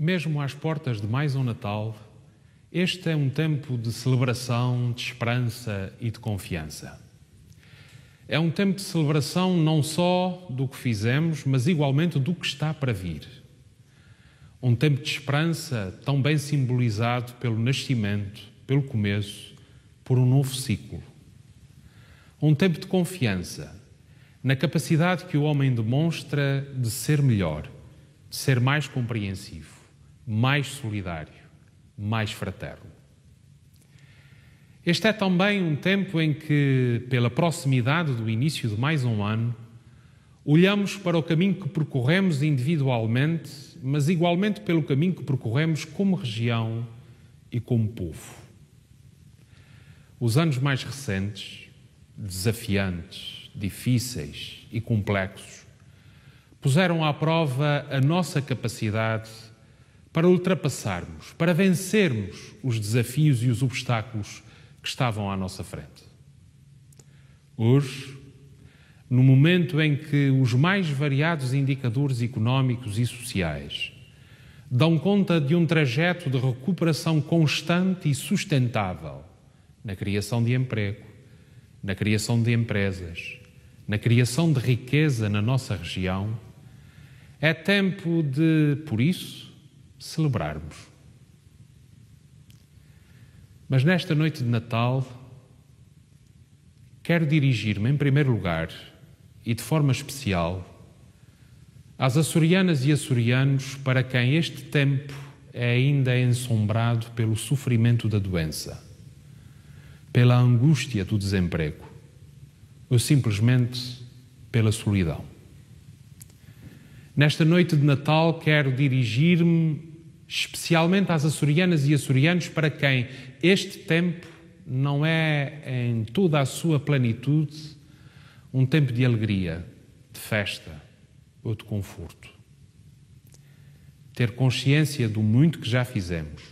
mesmo às portas de mais um Natal, este é um tempo de celebração, de esperança e de confiança. É um tempo de celebração não só do que fizemos, mas igualmente do que está para vir. Um tempo de esperança tão bem simbolizado pelo nascimento, pelo começo, por um novo ciclo. Um tempo de confiança na capacidade que o homem demonstra de ser melhor, de ser mais compreensivo mais solidário, mais fraterno. Este é também um tempo em que, pela proximidade do início de mais um ano, olhamos para o caminho que percorremos individualmente, mas igualmente pelo caminho que percorremos como região e como povo. Os anos mais recentes, desafiantes, difíceis e complexos, puseram à prova a nossa capacidade para ultrapassarmos, para vencermos os desafios e os obstáculos que estavam à nossa frente. Hoje, no momento em que os mais variados indicadores económicos e sociais dão conta de um trajeto de recuperação constante e sustentável na criação de emprego, na criação de empresas, na criação de riqueza na nossa região, é tempo de, por isso, celebrarmos. Mas nesta noite de Natal, quero dirigir-me, em primeiro lugar, e de forma especial, às açorianas e açorianos para quem este tempo é ainda ensombrado pelo sofrimento da doença, pela angústia do desemprego ou simplesmente pela solidão. Nesta noite de Natal, quero dirigir-me especialmente às açorianas e açorianos para quem este tempo não é, em toda a sua plenitude, um tempo de alegria, de festa ou de conforto. Ter consciência do muito que já fizemos,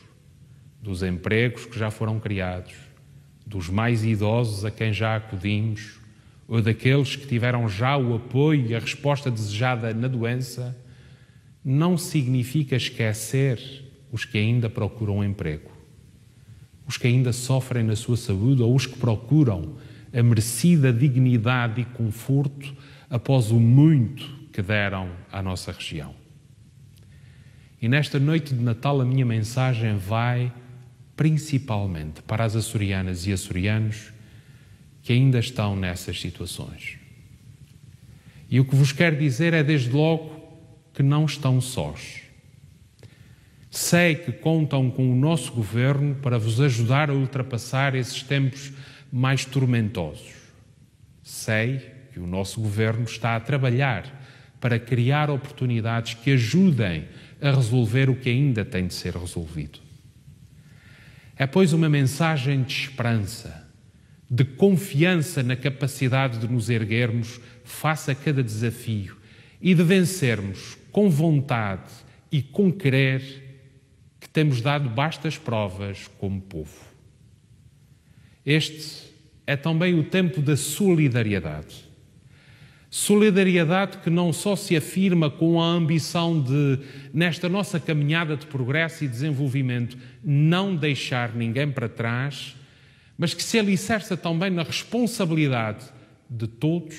dos empregos que já foram criados, dos mais idosos a quem já acudimos, ou daqueles que tiveram já o apoio e a resposta desejada na doença não significa esquecer os que ainda procuram emprego, os que ainda sofrem na sua saúde ou os que procuram a merecida dignidade e conforto após o muito que deram à nossa região. E nesta noite de Natal a minha mensagem vai principalmente para as açorianas e açorianos que ainda estão nessas situações. E o que vos quero dizer é, desde logo, que não estão sós. Sei que contam com o nosso governo para vos ajudar a ultrapassar esses tempos mais tormentosos. Sei que o nosso governo está a trabalhar para criar oportunidades que ajudem a resolver o que ainda tem de ser resolvido. É, pois, uma mensagem de esperança, de confiança na capacidade de nos erguermos face a cada desafio e de vencermos com vontade e com querer que temos dado bastas provas como povo. Este é também o tempo da solidariedade. Solidariedade que não só se afirma com a ambição de, nesta nossa caminhada de progresso e desenvolvimento, não deixar ninguém para trás, mas que se alicerça também na responsabilidade de todos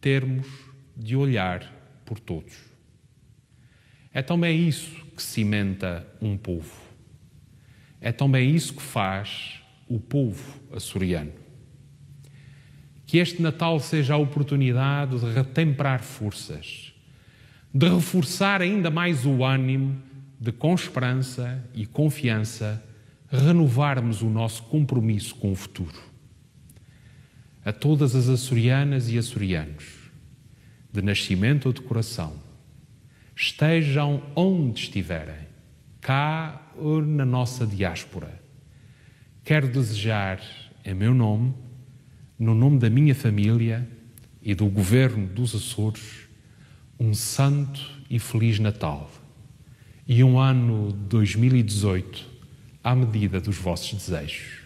termos de olhar por todos. É também isso que cimenta um povo. É também isso que faz o povo açoriano. Que este Natal seja a oportunidade de retemperar forças, de reforçar ainda mais o ânimo, de com esperança e confiança renovarmos o nosso compromisso com o futuro. A todas as açorianas e açorianos, de nascimento ou de coração, estejam onde estiverem, cá ou na nossa diáspora, quero desejar em meu nome, no nome da minha família e do governo dos Açores, um santo e feliz Natal e um ano 2018 à medida dos vossos desejos.